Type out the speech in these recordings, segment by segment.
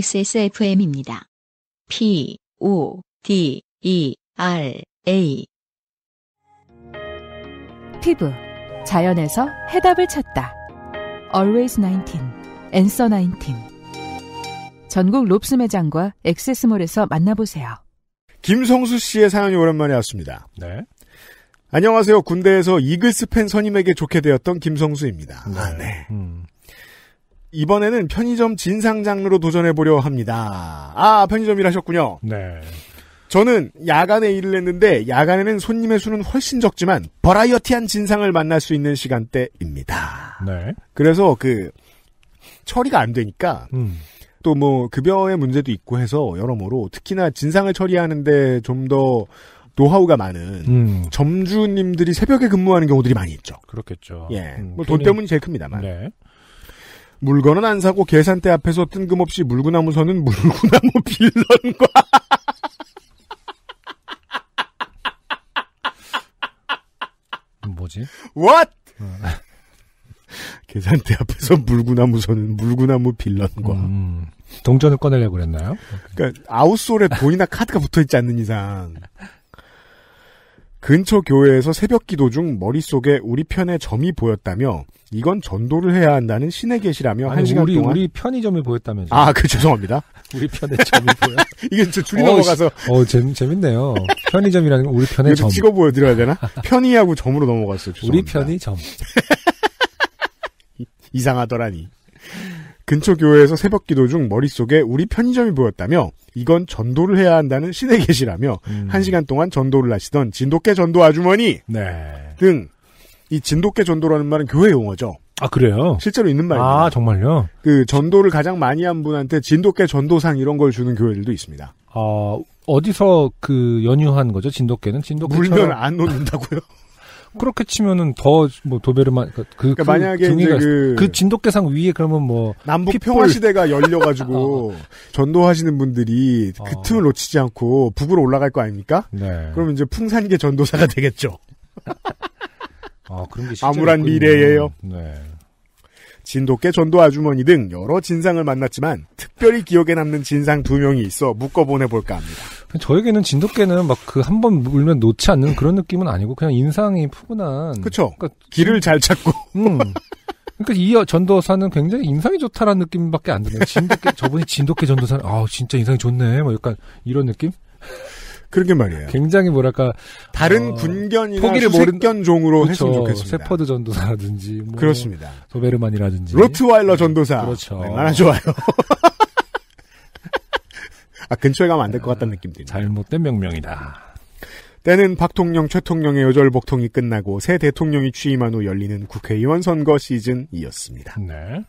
XSFM입니다. P, O, D, E, R, A. 피부. 자연에서 해답을 찾다. Always 19. Answer 19. 전국 롭스 매장과 엑세몰에서 만나보세요. 김성수 씨의 사연이 오랜만에 왔습니다. 네. 안녕하세요. 군대에서 이글스팬 선임에게 좋게 되었던 김성수입니다. 네. 아, 네. 음. 이번에는 편의점 진상장르로 도전해보려 합니다. 아, 편의점이라 하셨군요. 네. 저는 야간에 일을 했는데, 야간에는 손님의 수는 훨씬 적지만, 버라이어티한 진상을 만날 수 있는 시간대입니다. 네. 그래서 그, 처리가 안 되니까, 음. 또뭐 급여의 문제도 있고 해서 여러모로 특히나 진상을 처리하는데 좀 더 노하우가 많은 음. 점주님들이 새벽에 근무하는 경우들이 많이 있죠. 그렇겠죠. 예, 음, 뭐돈 때문이 제일 큽니다만. 네. 물건은 안 사고 계산대 앞에서 뜬금없이 물구나무 서는 물구나무 빌런과 뭐지? What? 어. 계산대 앞에서 물구나무 서는 물구나무 빌런과 음, 동전을 꺼내려고 그랬나요? 그러니까 아웃솔에 돈이나 카드가 붙어 있지 않는 이상 근처 교회에서 새벽 기도 중 머릿속에 우리 편의 점이 보였다며 이건 전도를 해야 한다는 신의 계시라며 한 시간 우리, 동안 우리 편의점이 보였다면서 아그 죄송합니다 우리 편의 점이 보여 이건저 줄이 어, 넘어가서 어 재밌, 재밌네요 편의점이라는 우리 편의 점 찍어 보여드려야 되나 편의하고 점으로 넘어갔어요 죄송합니다. 우리 편의점 이상하더라니 근처 교회에서 새벽 기도 중 머릿속에 우리 편의점이 보였다며 이건 전도를 해야 한다는 신의 계시라며 음. 1시간 동안 전도를 하시던 진돗개 전도 아주머니 네. 등이 진돗개 전도라는 말은 교회 용어죠. 아 그래요? 실제로 있는 말이에다아 정말요? 그 전도를 가장 많이 한 분한테 진돗개 전도상 이런 걸 주는 교회들도 있습니다. 아 어디서 그 연유한 거죠? 진돗개는 진돗개 물면 안 놓는다고요? 그렇게 치면은 더 뭐 도베르만 그, 그, 그러니까 그 만약에 이제 그, 그 진돗개상 위에 그러면 뭐 남북 핏볼. 평화 시대가 열려가지고 어. 전도하시는 분들이 그 어. 틈을 놓치지 않고 북으로 올라갈 거 아닙니까? 네. 그면 이제 풍산계 전도사가 되겠죠. 아 그런 게 암울한 미래예요. 네. 진돗개 전도 아주머니 등 여러 진상을 만났지만 특별히 기억에 남는 진상 두 명이 있어 묶어 보내볼까 합니다. 저에게는 진돗개는 막 그 한 번 물면 놓지 않는 그런 느낌은 아니고 그냥 인상이 푸근한. 그렇죠. 그러니까 길을 잘 찾고. 음. 그러니까 이 전도사는 굉장히 인상이 좋다라는 느낌밖에 안 드네요. 진돗개 저분이 진돗개 전도사는 아 진짜 인상이 좋네. 뭐 약간 이런 느낌? 그러게 말이에요. 굉장히 뭐랄까 다른 어, 군견이나 포기를 모르는 종으로 그렇 했으면 좋겠습니다. 세퍼드 전도사라든지 뭐 그렇습니다. 도베르만이라든지 로트와일러 전도사. 그렇죠. 얼마나 좋아요. 아, 근처에 가면 안 될 것 같다는 아, 느낌 듭니다. 잘못된 명명이다. 때는 박통령, 최통령의 여절 복통이 끝나고 새 대통령이 취임한 후 열리는 국회의원 선거 시즌이었습니다. 네.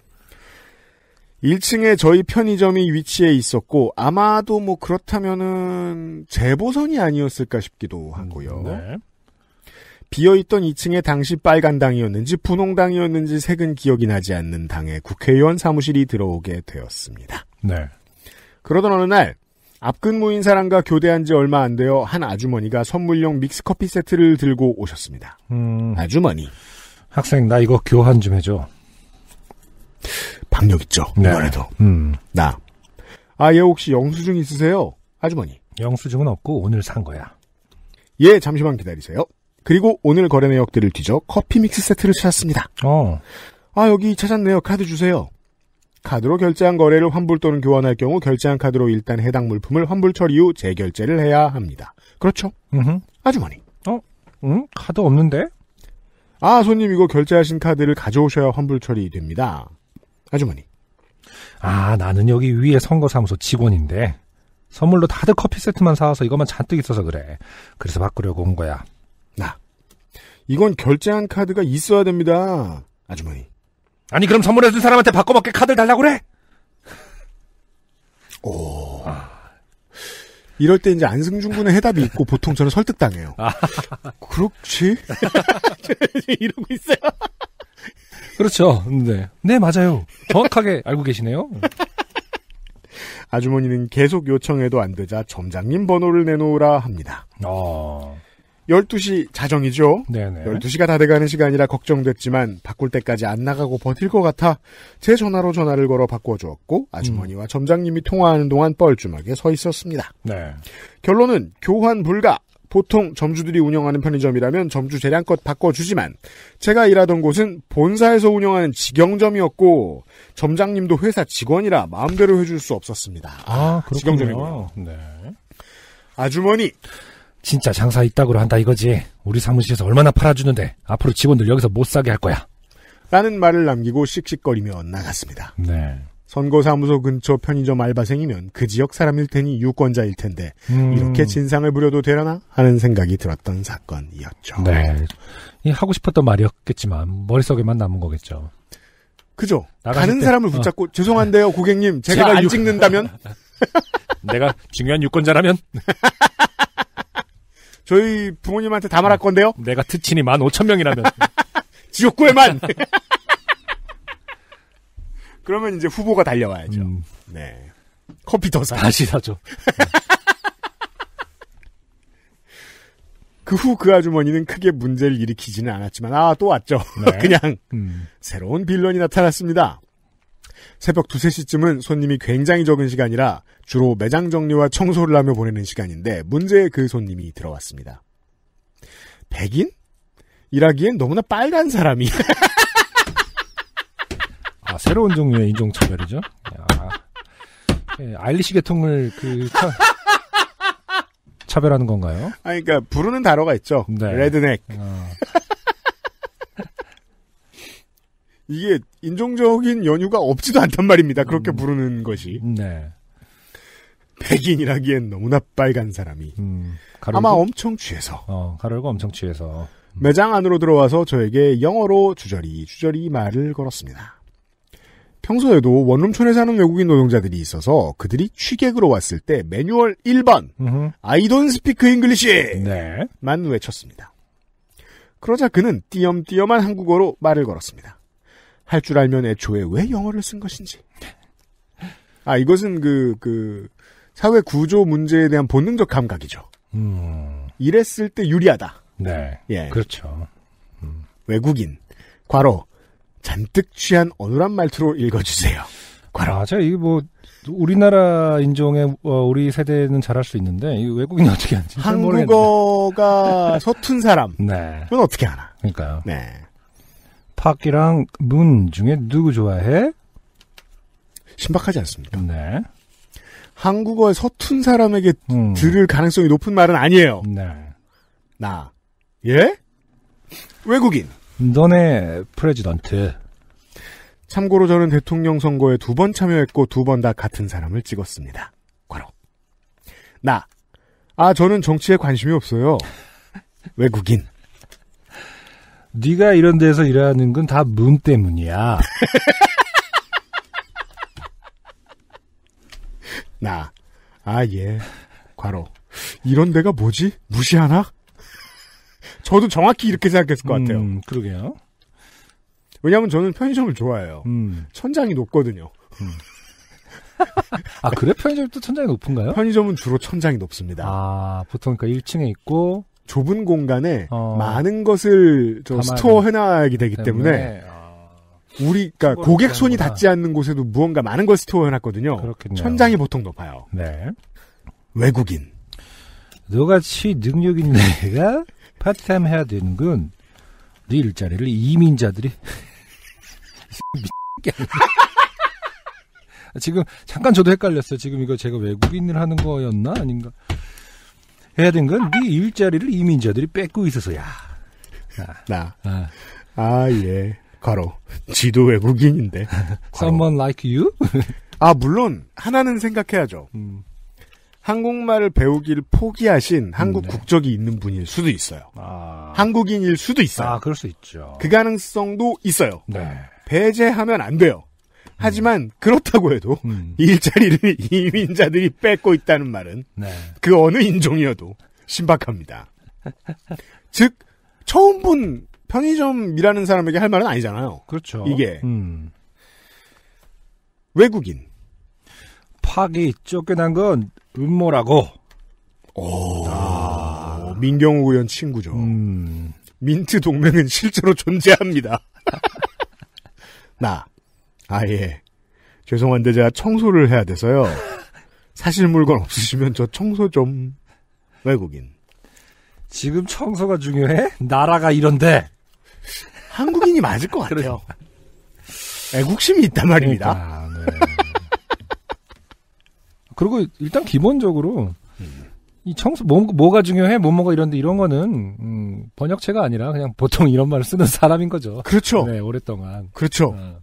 1층에 저희 편의점이 위치해 있었고 아마도 뭐 그렇다면은 재보선이 아니었을까 싶기도 하고요. 네. 비어있던 2층에 당시 빨간당이었는지 분홍당이었는지 색은 기억이 나지 않는 당에 국회의원 사무실이 들어오게 되었습니다. 네. 그러던 어느 날 앞근무인 사람과 교대한 지 얼마 안 되어 한 아주머니가 선물용 믹스커피 세트를 들고 오셨습니다. 음. 아주머니. 학생 나 이거 교환 좀 해줘. 박력 있죠. 네. 아무래도. 음. 나. 아, 얘 혹시 영수증 있으세요? 아주머니. 영수증은 없고 오늘 산 거야. 예, 잠시만 기다리세요. 그리고 오늘 거래 내역들을 뒤져 커피 믹스 세트를 찾았습니다. 어. 아, 여기 찾았네요. 카드 주세요. 카드로 결제한 거래를 환불 또는 교환할 경우 결제한 카드로 일단 해당 물품을 환불 처리 후 재결제를 해야 합니다. 그렇죠? 으흠. 아주머니. 어? 응? 카드 없는데? 아, 손님 이거 결제하신 카드를 가져오셔야 환불 처리됩니다. 아주머니. 아, 나는 여기 위에 선거사무소 직원인데 선물로 다들 커피 세트만 사와서 이것만 잔뜩 있어서 그래. 그래서 바꾸려고 온 거야. 나. 이건 결제한 카드가 있어야 됩니다. 아주머니. 아니 그럼 선물해준 사람한테 바꿔먹게 카드를 달라고 그래? 오. 아. 이럴 때 이제 안승준 군의 해답이 있고 보통 저는 설득당해요. 아. 그렇지? 이러고 있어요. 그렇죠. 네. 네, 맞아요. 정확하게 알고 계시네요. 아주머니는 계속 요청해도 안 되자 점장님 번호를 내놓으라 합니다. 어. 12시 자정이죠. 네네. 12시가 다 돼가는 시간이라 걱정됐지만 바꿀 때까지 안 나가고 버틸 것 같아 제 전화로 전화를 걸어 바꿔 주었고 아주머니와 음. 점장님이 통화하는 동안 뻘쭘하게 서 있었습니다. 네. 결론은 교환 불가. 보통 점주들이 운영하는 편의점이라면 점주 재량껏 바꿔주지만 제가 일하던 곳은 본사에서 운영하는 직영점이었고 점장님도 회사 직원이라 마음대로 해줄 수 없었습니다. 아, 그렇군요. 직영점이고요. 네. 아주머니 진짜 장사 이따구로 한다 이거지. 우리 사무실에서 얼마나 팔아주는데 앞으로 직원들 여기서 못 사게 할 거야. 라는 말을 남기고 씩씩거리며 나갔습니다. 네. 선거사무소 근처 편의점 알바생이면 그 지역 사람일 테니 유권자일 텐데 음... 이렇게 진상을 부려도 되려나 하는 생각이 들었던 사건이었죠. 네. 하고 싶었던 말이었겠지만 머릿속에만 남은 거겠죠. 그죠. 가는 때... 사람을 어. 붙잡고 어. 죄송한데요 고객님 제가, 제가 안 유... 찍는다면 내가 중요한 유권자라면 저희 부모님한테 다 말할 어, 건데요. 내가 트친이만 오천 명이라면 지옥구에만. 그러면 이제 후보가 달려와야죠. 음. 네. 컴퓨터 사. 다시 사죠. 그후그 그 아주머니는 크게 문제를 일으키지는 않았지만 아또 왔죠. 네. 그냥 음. 새로운 빌런이 나타났습니다. 새벽 2, 3시쯤은 손님이 굉장히 적은 시간이라 주로 매장 정리와 청소를 하며 보내는 시간인데 문제의 그 손님이 들어왔습니다. 백인? 일하기엔 너무나 빨간 사람이. 아, 새로운 종류의 인종차별이죠? 예, 아, 알리시 계통을 그, 차, 차별하는 건가요? 아, 그러니까, 부르는 단어가 있죠. 네. 레드넥. 어. 이게 인종적인 연유가 없지도 않단 말입니다. 그렇게 음. 부르는 것이. 네. 백인이라기엔 너무나 빨간 사람이 음, 아마 엄청 취해서 어, 가르고 엄청 취해서 음. 매장 안으로 들어와서 저에게 영어로 주저리 주저리 말을 걸었습니다. 평소에도 원룸촌에 사는 외국인 노동자들이 있어서 그들이 취객으로 왔을 때 매뉴얼 1번 아이돈 스피크 잉글리시만 외쳤습니다. 그러자 그는 띄엄띄엄한 한국어로 말을 걸었습니다. 할줄 알면 애초에 왜 영어를 쓴 것인지. 아, 이것은 그, 그, 사회 구조 문제에 대한 본능적 감각이죠. 음. 이랬을 때 유리하다. 네. 예. 그렇죠. 음. 외국인. 과로. 잔뜩 취한 어눌한 말투로 읽어주세요. 과로. 맞아 이게 뭐, 우리나라 인종의 어, 우리 세대는 잘할 수 있는데 이 외국인이 어떻게 하는지 한국어가 서툰 사람. 네. 그건 어떻게 하나. 그러니까요. 네. 탁이랑 문 중에 누구 좋아해? 신박하지 않습니다 네. 한국어에 서툰 사람에게 음. 들을 가능성이 높은 말은 아니에요. 네. 나. 예? 외국인. 너네 프레지던트. 참고로 저는 대통령 선거에 두 번 참여했고 두 번 다 같은 사람을 찍었습니다. 과로. 나. 아, 저는 정치에 관심이 없어요. 외국인. 네가 이런 데서 일하는 건 다 문 때문이야. 나. 아, 예. 과로. 이런 데가 뭐지? 무시하나? 저도 정확히 이렇게 생각했을 것 같아요. 음, 그러게요. 왜냐면 저는 편의점을 좋아해요. 음. 천장이 높거든요. 음. 아 그래 편의점도 천장이 높은가요? 편의점은 주로 천장이 높습니다. 아 보통 그러니까 1층에 있고 좁은 공간에 어... 많은 것을 스토어 해놔야 되기 때문에, 때문에 아. 우리 그러니까 고객 손이 거구나. 닿지 않는 곳에도 무언가 많은 걸 스토어 해놨거든요. 그렇겠네요. 천장이 보통 높아요. 네. 외국인. 너같이 능력 있는 애가 파트타임 해야 되는군. 네 일자리를 이민자들이 지금 잠깐 저도 헷갈렸어요. 지금 이거 제가 외국인을 하는 거였나 아닌가? 해야 된 건 네 일자리를 이민자들이 뺏고 있어서야. 아, 나. 아. 아 예. 과로. 지도 외국인인데. Someone like you? 아, 물론, 하나는 생각해야죠. 음. 한국말을 배우기를 포기하신 한국 음, 네. 국적이 있는 분일 수도 있어요. 아. 한국인일 수도 있어요. 아, 그럴 수 있죠. 그 가능성도 있어요. 네. 배제하면 안 돼요. 음. 하지만 그렇다고 해도 음. 일자리를 이민자들이 뺏고 있다는 말은 네. 그 어느 인종이어도 신박합니다. 즉 처음 본 편의점이라는 사람에게 할 말은 아니잖아요. 그렇죠. 이게 음. 외국인 파기 쫓겨난 건 음모라고. 오, 아. 민경우 의원 친구죠. 음. 민트 동맹은 실제로 존재합니다. 나 아, 예. 죄송한데 제가 청소를 해야 돼서요. 사실 물건 없으시면 저 청소 좀. 외국인. 지금 청소가 중요해? 나라가 이런데. 한국인이 맞을 것 같아요. 그러니까. 애국심이 있단 말입니다. 그러니까, 네. 그리고 일단 기본적으로 이 청소 뭐, 뭐가 중요해 뭐 뭐가 이런데 이런 거는 음, 번역체가 아니라 그냥 보통 이런 말을 쓰는 사람인 거죠. 그렇죠. 네, 오랫동안. 그렇죠. 어.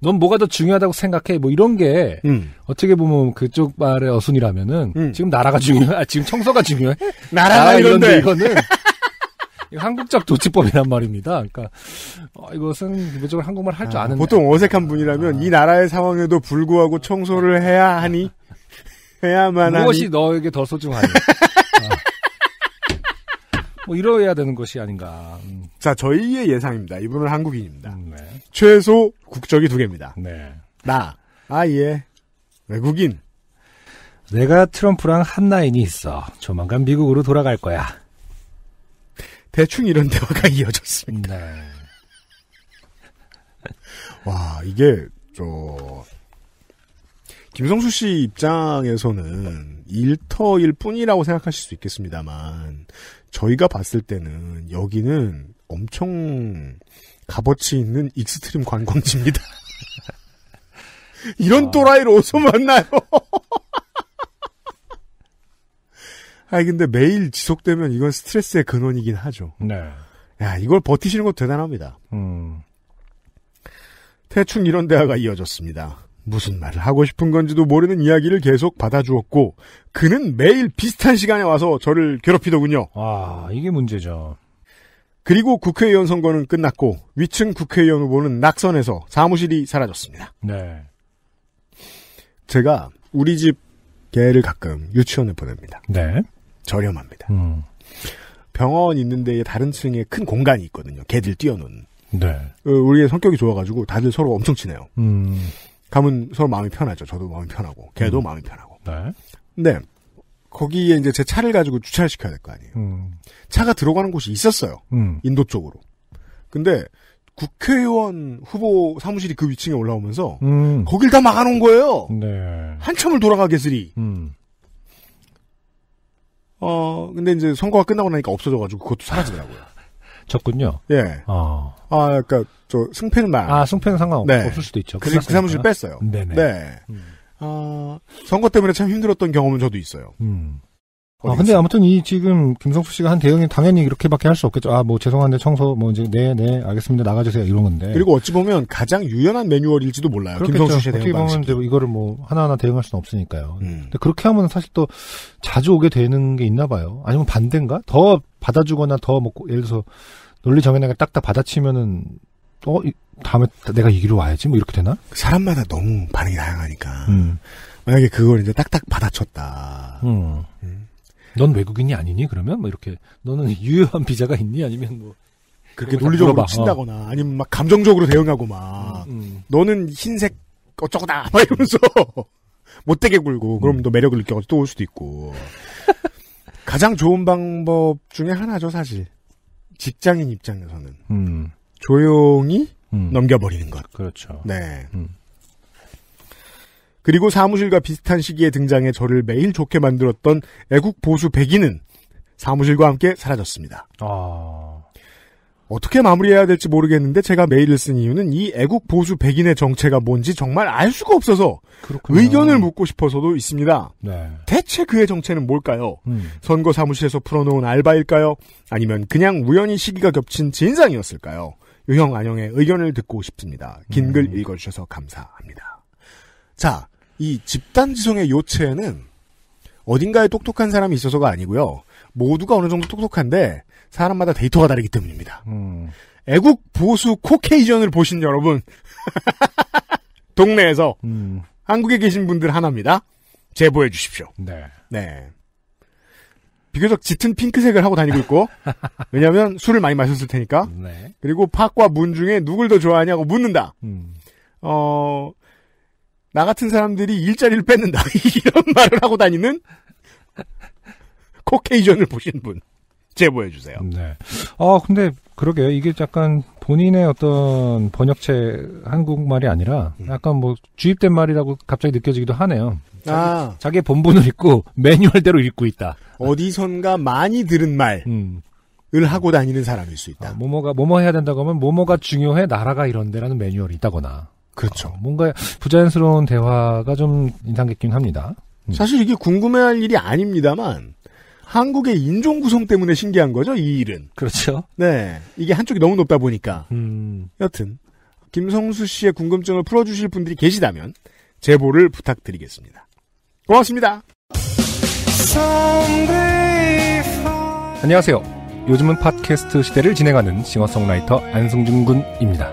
넌 뭐가 더 중요하다고 생각해? 뭐 이런 게 음. 어떻게 보면 그쪽 말의 어순이라면은 음. 지금 나라가 중요해? 아, 지금 청소가 중요해? 나라가 나라 아, 이런데 이거는 한국적 도치법이란 말입니다. 그러니까 어, 이것은 기본적으로 한국말 할 줄 아, 는 보통 어색한 분이라면 아, 이 나라의 상황에도 불구하고 청소를 해야 하니 해야만 하니 무엇이 너에게 더 소중하니? 뭐 이러야 되는 것이 아닌가. 음. 자, 저희의 예상입니다. 이분은 한국인입니다. 음, 네. 최소 국적이 두 개입니다. 네. 나, 아예, 외국인. 내가 트럼프랑 한라인이 있어. 조만간 미국으로 돌아갈 거야. 대충 이런 대화가 이어졌습니다. 네. 와, 이게, 저, 김성수 씨 입장에서는 일터일 뿐이라고 생각하실 수 있겠습니다만 저희가 봤을 때는 여기는 엄청 값어치 있는 익스트림 관광지입니다. 이런 아... 또라이를 어디서 만나요? 아니 근데 매일 지속되면 이건 스트레스의 근원이긴 하죠. 네. 야 이걸 버티시는 것 대단합니다. 음. 대충 이런 대화가 이어졌습니다. 무슨 말을 하고 싶은 건지도 모르는 이야기를 계속 받아주었고 그는 매일 비슷한 시간에 와서 저를 괴롭히더군요. 아 이게 문제죠. 그리고 국회의원 선거는 끝났고 위층 국회의원 후보는 낙선해서 사무실이 사라졌습니다. 네. 제가 우리 집 개를 가끔 유치원에 보냅니다. 네. 저렴합니다. 음. 병원 있는 데 다른 층에 큰 공간이 있거든요. 개들 뛰어놓은. 네. 어, 우리의 성격이 좋아가지고 다들 서로 엄청 친해요. 음. 가면 서로 마음이 편하죠. 저도 마음이 편하고 걔도 음. 마음이 편하고. 네. 근데 거기에 이제 제 차를 가지고 주차를 시켜야 될 거 아니에요. 음. 차가 들어가는 곳이 있었어요. 음. 인도 쪽으로. 근데 국회의원 후보 사무실이 그 위층에 올라오면서 음. 거길 다 막아놓은 거예요. 네. 한참을 돌아가겠으리. 음. 어 근데 이제 선거가 끝나고 나니까 없어져가지고 그것도 사라지더라고요. 졌군요. 예. 어. 아, 아 그니까, 저, 승패는 아, 승패는 상관없을 네. 수도 있죠. 그, 그 사무실 뺐어요. 네네. 네. 음. 어, 선거 때문에 참 힘들었던 경험은 저도 있어요. 음. 아, 근데 아무튼 이 지금 김성수 씨가 한 대응이 당연히 이렇게밖에 할 수 없겠죠. 아, 뭐 죄송한데 청소 뭐 이제 네, 네, 알겠습니다. 나가주세요. 이런 건데. 그리고 어찌 보면 가장 유연한 매뉴얼일지도 몰라요. 그렇겠죠. 김성수 씨의 대응 방식. 이거를 뭐 하나하나 대응할 수는 없으니까요. 음. 근데 그렇게 하면 사실 또 자주 오게 되는 게 있나 봐요. 아니면 반대인가? 더 받아주거나 더 뭐 예를 들어서 논리 정연하게 딱딱 받아치면은 어 다음에 내가 이기로 와야지 뭐 이렇게 되나? 그 사람마다 너무 반응이 다양하니까. 음. 만약에 그걸 이제 딱딱 받아쳤다. 음. 음. 넌 외국인이 아니니? 그러면 뭐 이렇게 너는 유효한 비자가 있니? 아니면 뭐 그렇게 논리적으로 물어봐. 친다거나 어. 아니면 막 감정적으로 대응하고 막 음, 음. 너는 흰색 어쩌고다 막 이러면서 못되게 굴고 그럼 음. 또 매력을 느껴 가지고 또 올 수도 있고 가장 좋은 방법 중에 하나죠 사실 직장인 입장에서는 음. 조용히 음. 넘겨버리는 것 그렇죠 네 음. 그리고 사무실과 비슷한 시기에 등장해 저를 매일 좋게 만들었던 애국 보수 백인은 사무실과 함께 사라졌습니다. 아... 어떻게 마무리해야 될지 모르겠는데 제가 메일을 쓴 이유는 이 애국 보수 백인의 정체가 뭔지 정말 알 수가 없어서 그렇구나. 의견을 묻고 싶어서도 있습니다. 네. 대체 그의 정체는 뭘까요? 음. 선거 사무실에서 풀어놓은 알바일까요? 아니면 그냥 우연히 시기가 겹친 진상이었을까요? 유형 안영의 의견을 듣고 싶습니다. 긴글 음. 읽어주셔서 감사합니다. 자, 이 집단지성의 요체는 어딘가에 똑똑한 사람이 있어서가 아니고요. 모두가 어느 정도 똑똑한데 사람마다 데이터가 다르기 때문입니다. 음. 애국 보수 코케이전을 보신 여러분 동네에서 음. 한국에 계신 분들 하나입니다. 제보해 주십시오. 네. 네. 비교적 짙은 핑크색을 하고 다니고 있고 왜냐하면 술을 많이 마셨을 테니까 네. 그리고 팍과 문 중에 누굴 더 좋아하냐고 묻는다. 음. 어나 같은 사람들이 일자리를 뺏는다 이런 말을 하고 다니는 코케이전을 보신 분 제보해 주세요. 네. 어 근데 그러게요. 이게 약간 본인의 어떤 번역체 한국말이 아니라 음. 약간 뭐 주입된 말이라고 갑자기 느껴지기도 하네요. 아. 자기, 의 본분을 읽고 매뉴얼대로 읽고 있다. 어디선가 많이 들은 말. 음. 을 하고 다니는 사람일 수 있다. 아, 뭐뭐가 뭐뭐 해야 된다고 하면 뭐뭐가 중요해 나라가 이런데라는 매뉴얼이 있다거나. 그렇죠. 어, 뭔가 부자연스러운 대화가 좀 인상 깊긴 합니다. 음. 사실 이게 궁금해할 일이 아닙니다만 한국의 인종 구성 때문에 신기한 거죠 이 일은. 그렇죠. 네, 이게 한쪽이 너무 높다 보니까. 음. 여튼 김성수 씨의 궁금증을 풀어주실 분들이 계시다면 제보를 부탁드리겠습니다. 고맙습니다. 안녕하세요. 요즘은 팟캐스트 시대를 진행하는 싱어송라이터 안승준 군입니다.